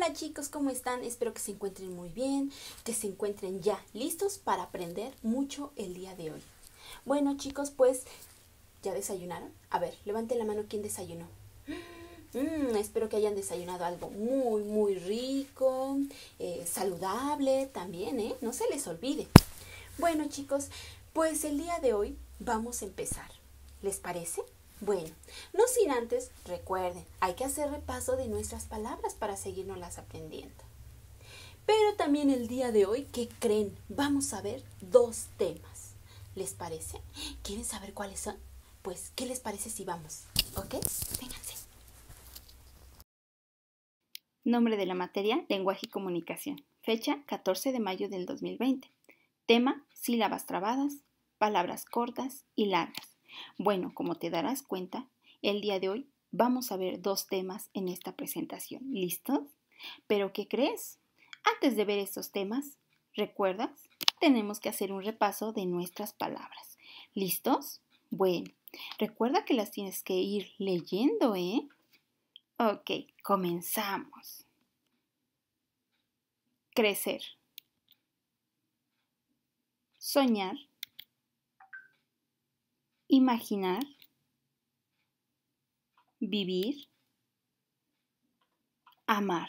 Hola chicos, ¿cómo están? Espero que se encuentren muy bien, que se encuentren ya listos para aprender mucho el día de hoy. Bueno chicos, pues ya desayunaron. A ver, levanten la mano quien desayunó. Mm, espero que hayan desayunado algo muy, muy rico, eh, saludable también, ¿eh? No se les olvide. Bueno chicos, pues el día de hoy vamos a empezar. ¿Les parece? Bueno, no sin antes, recuerden, hay que hacer repaso de nuestras palabras para seguirnos las aprendiendo. Pero también el día de hoy, ¿qué creen? Vamos a ver dos temas. ¿Les parece? ¿Quieren saber cuáles son? Pues, ¿qué les parece si vamos? ¿Ok? Vénganse. Nombre de la materia, lenguaje y comunicación. Fecha, 14 de mayo del 2020. Tema, sílabas trabadas, palabras cortas y largas. Bueno, como te darás cuenta, el día de hoy vamos a ver dos temas en esta presentación. ¿Listos? ¿Pero qué crees? Antes de ver estos temas, ¿recuerdas? Tenemos que hacer un repaso de nuestras palabras. ¿Listos? Bueno, recuerda que las tienes que ir leyendo, ¿eh? Ok, comenzamos. Crecer. Soñar imaginar, vivir, amar.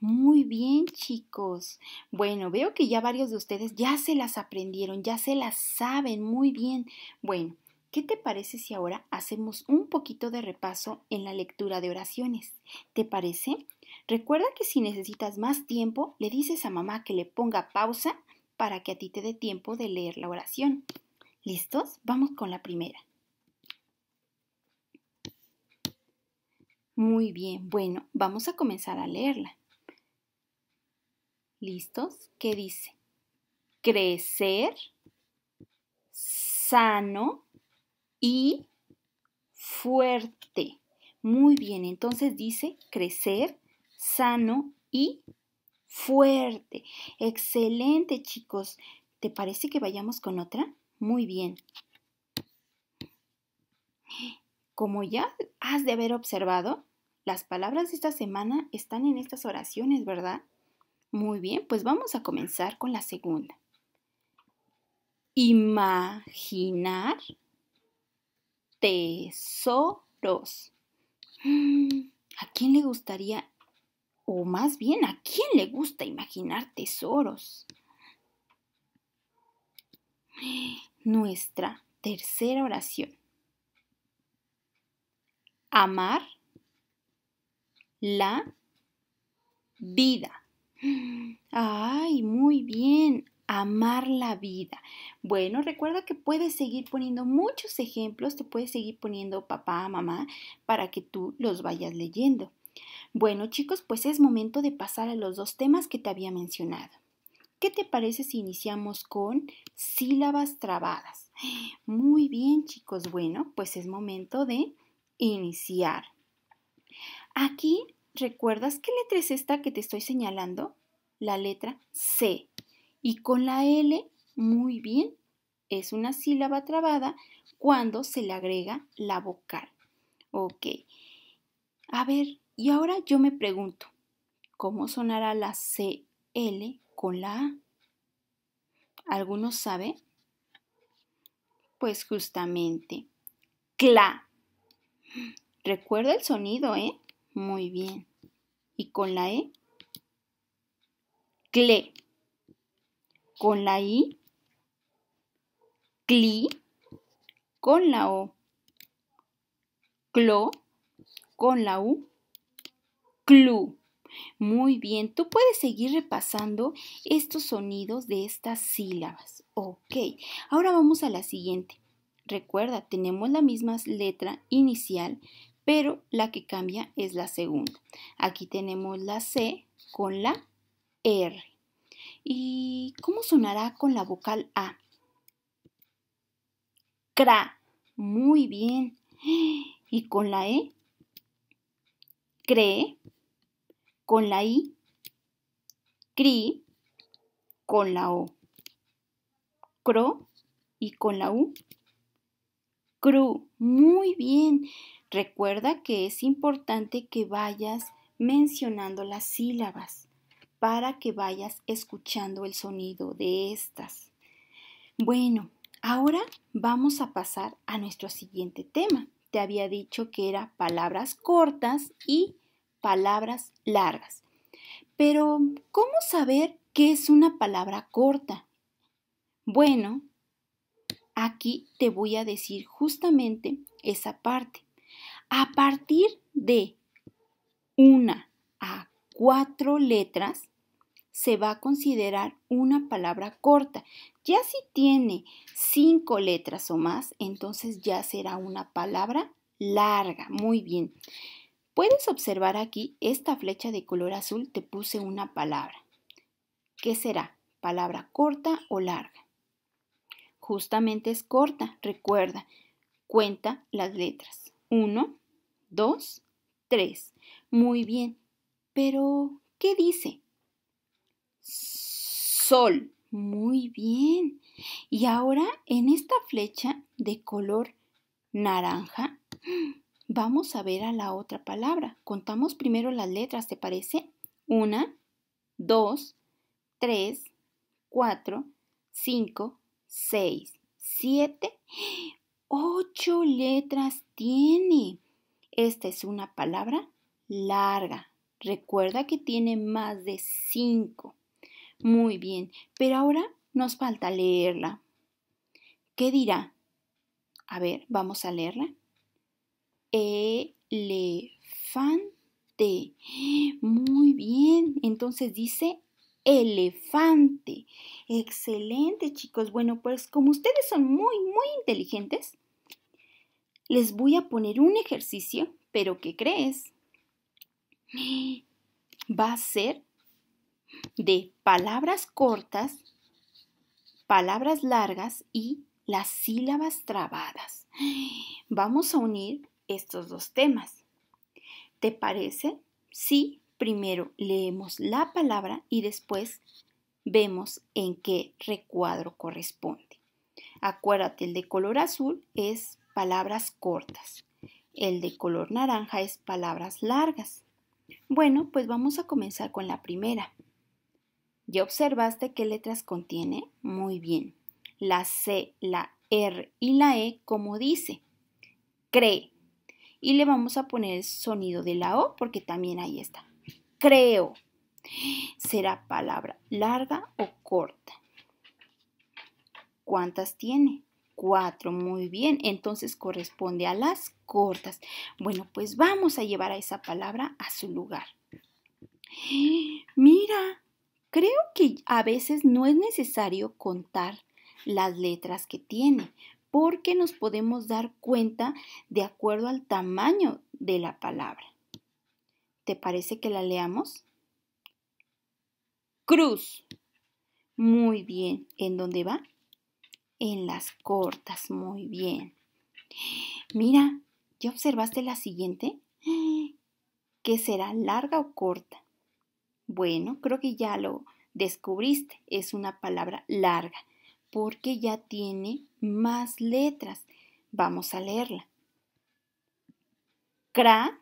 Muy bien, chicos. Bueno, veo que ya varios de ustedes ya se las aprendieron, ya se las saben muy bien. Bueno, ¿qué te parece si ahora hacemos un poquito de repaso en la lectura de oraciones? ¿Te parece? Recuerda que si necesitas más tiempo, le dices a mamá que le ponga pausa para que a ti te dé tiempo de leer la oración. ¿Listos? Vamos con la primera. Muy bien, bueno, vamos a comenzar a leerla. ¿Listos? ¿Qué dice? Crecer sano y fuerte. Muy bien, entonces dice crecer sano y fuerte. Excelente, chicos. ¿Te parece que vayamos con otra? muy bien. Como ya has de haber observado, las palabras de esta semana están en estas oraciones, ¿verdad? Muy bien, pues vamos a comenzar con la segunda. Imaginar tesoros. Mm, ¿A quién le gustaría, o más bien, a quién le gusta imaginar tesoros? nuestra tercera oración. Amar la vida. Ay, muy bien. Amar la vida. Bueno, recuerda que puedes seguir poniendo muchos ejemplos, te puedes seguir poniendo papá, mamá, para que tú los vayas leyendo. Bueno, chicos, pues es momento de pasar a los dos temas que te había mencionado. ¿Qué te parece si iniciamos con sílabas trabadas? Muy bien, chicos. Bueno, pues es momento de iniciar. Aquí, ¿recuerdas qué letra es esta que te estoy señalando? La letra C. Y con la L, muy bien, es una sílaba trabada cuando se le agrega la vocal. Ok. A ver, y ahora yo me pregunto, ¿cómo sonará la CL con la A. ¿Alguno sabe? Pues justamente, cla. Recuerda el sonido, ¿eh? Muy bien. ¿Y con la E? Cle. Con la I, cli. Con la O, clo. Con la U, clu. Muy bien, tú puedes seguir repasando estos sonidos de estas sílabas. Ok, ahora vamos a la siguiente. Recuerda, tenemos la misma letra inicial, pero la que cambia es la segunda. Aquí tenemos la C con la R. ¿Y cómo sonará con la vocal A? Cra. Muy bien. ¿Y con la E? Cree con la I, CRI con la O, CRO y con la U, CRU. Muy bien. Recuerda que es importante que vayas mencionando las sílabas para que vayas escuchando el sonido de estas. Bueno, ahora vamos a pasar a nuestro siguiente tema. Te había dicho que era palabras cortas y palabras largas. Pero, ¿cómo saber qué es una palabra corta? Bueno, aquí te voy a decir justamente esa parte. A partir de una a cuatro letras, se va a considerar una palabra corta. Ya si tiene cinco letras o más, entonces ya será una palabra larga. Muy bien. Puedes observar aquí esta flecha de color azul, te puse una palabra. ¿Qué será? ¿Palabra corta o larga? Justamente es corta, recuerda, cuenta las letras. Uno, dos, tres. Muy bien, pero ¿qué dice? Sol. Muy bien. Y ahora en esta flecha de color naranja Vamos a ver a la otra palabra. Contamos primero las letras, ¿te parece? Una, dos, tres, cuatro, cinco, seis, siete, ocho letras tiene. Esta es una palabra larga. Recuerda que tiene más de cinco. Muy bien, pero ahora nos falta leerla. ¿Qué dirá? A ver, vamos a leerla. Elefante. Muy bien. Entonces dice elefante. Excelente, chicos. Bueno, pues como ustedes son muy, muy inteligentes, les voy a poner un ejercicio, pero ¿qué crees? Va a ser de palabras cortas, palabras largas y las sílabas trabadas. Vamos a unir estos dos temas. ¿Te parece? Sí, primero leemos la palabra y después vemos en qué recuadro corresponde. Acuérdate, el de color azul es palabras cortas. El de color naranja es palabras largas. Bueno, pues vamos a comenzar con la primera. ¿Ya observaste qué letras contiene? Muy bien. La C, la R y la E, como dice. Cree, y le vamos a poner el sonido de la O porque también ahí está. Creo. ¿Será palabra larga o corta? ¿Cuántas tiene? Cuatro, muy bien. Entonces corresponde a las cortas. Bueno, pues vamos a llevar a esa palabra a su lugar. Mira, creo que a veces no es necesario contar las letras que tiene, porque nos podemos dar cuenta de acuerdo al tamaño de la palabra. ¿Te parece que la leamos? Cruz. Muy bien. ¿En dónde va? En las cortas. Muy bien. Mira, ¿ya observaste la siguiente? ¿Qué será larga o corta? Bueno, creo que ya lo descubriste. Es una palabra larga porque ya tiene más letras. Vamos a leerla. Cra,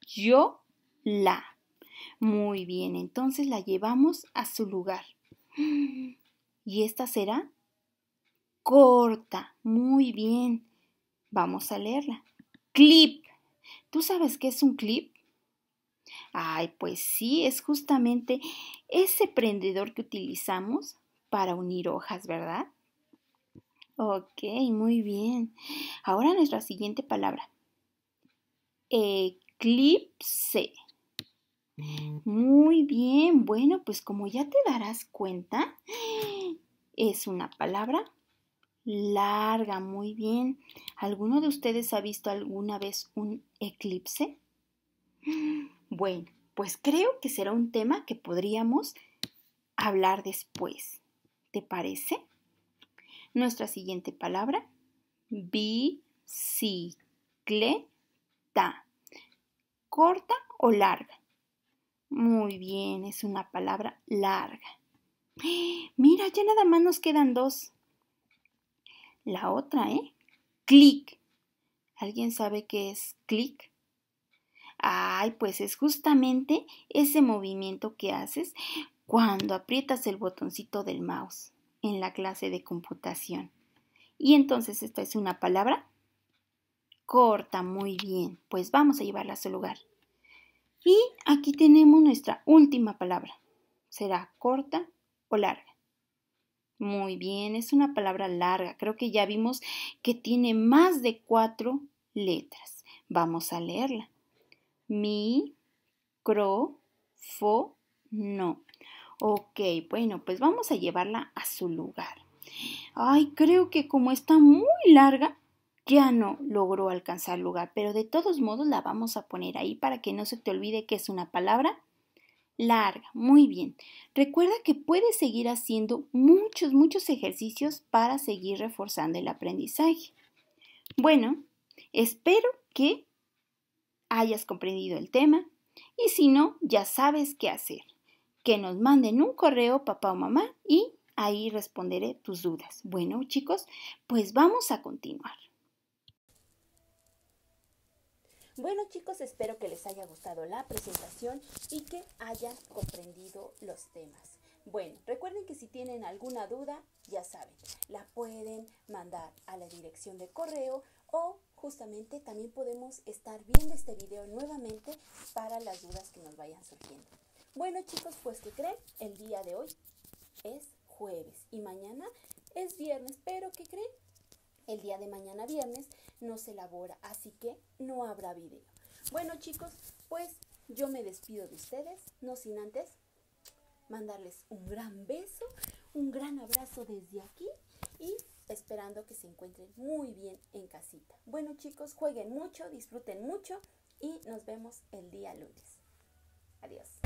yo, la. Muy bien, entonces la llevamos a su lugar. Y esta será corta. Muy bien. Vamos a leerla. Clip. ¿Tú sabes qué es un clip? Ay, pues sí, es justamente ese prendedor que utilizamos para unir hojas, ¿verdad? Ok, muy bien. Ahora nuestra siguiente palabra. Eclipse. Muy bien, bueno, pues como ya te darás cuenta, es una palabra larga, muy bien. ¿Alguno de ustedes ha visto alguna vez un eclipse? Bueno, pues creo que será un tema que podríamos hablar después parece? Nuestra siguiente palabra, bicicleta. ¿Corta o larga? Muy bien, es una palabra larga. Mira, ya nada más nos quedan dos. La otra, ¿eh? Clic. ¿Alguien sabe qué es clic? Ay, pues es justamente ese movimiento que haces cuando aprietas el botoncito del mouse en la clase de computación. Y entonces esta es una palabra corta, muy bien, pues vamos a llevarla a su lugar. Y aquí tenemos nuestra última palabra. ¿Será corta o larga? Muy bien, es una palabra larga. Creo que ya vimos que tiene más de cuatro letras. Vamos a leerla. Mi, cro, fo, no. Ok, bueno, pues vamos a llevarla a su lugar. Ay, creo que como está muy larga, ya no logró alcanzar lugar, pero de todos modos la vamos a poner ahí para que no se te olvide que es una palabra larga. Muy bien. Recuerda que puedes seguir haciendo muchos, muchos ejercicios para seguir reforzando el aprendizaje. Bueno, espero que hayas comprendido el tema y si no, ya sabes qué hacer que nos manden un correo papá o mamá y ahí responderé tus dudas. Bueno, chicos, pues vamos a continuar. Bueno chicos, espero que les haya gustado la presentación y que hayan comprendido los temas. Bueno, recuerden que si tienen alguna duda, ya saben, la pueden mandar a la dirección de correo o justamente también podemos estar viendo este video nuevamente para las dudas que nos vayan surgiendo. Bueno chicos, pues que creen? El día de hoy es jueves y mañana es viernes, pero ¿qué creen? El día de mañana viernes no se elabora, así que no habrá video. Bueno chicos, pues yo me despido de ustedes, no sin antes mandarles un gran beso, un gran abrazo desde aquí y esperando que se encuentren muy bien en casita. Bueno chicos, jueguen mucho, disfruten mucho y nos vemos el día lunes. Adiós.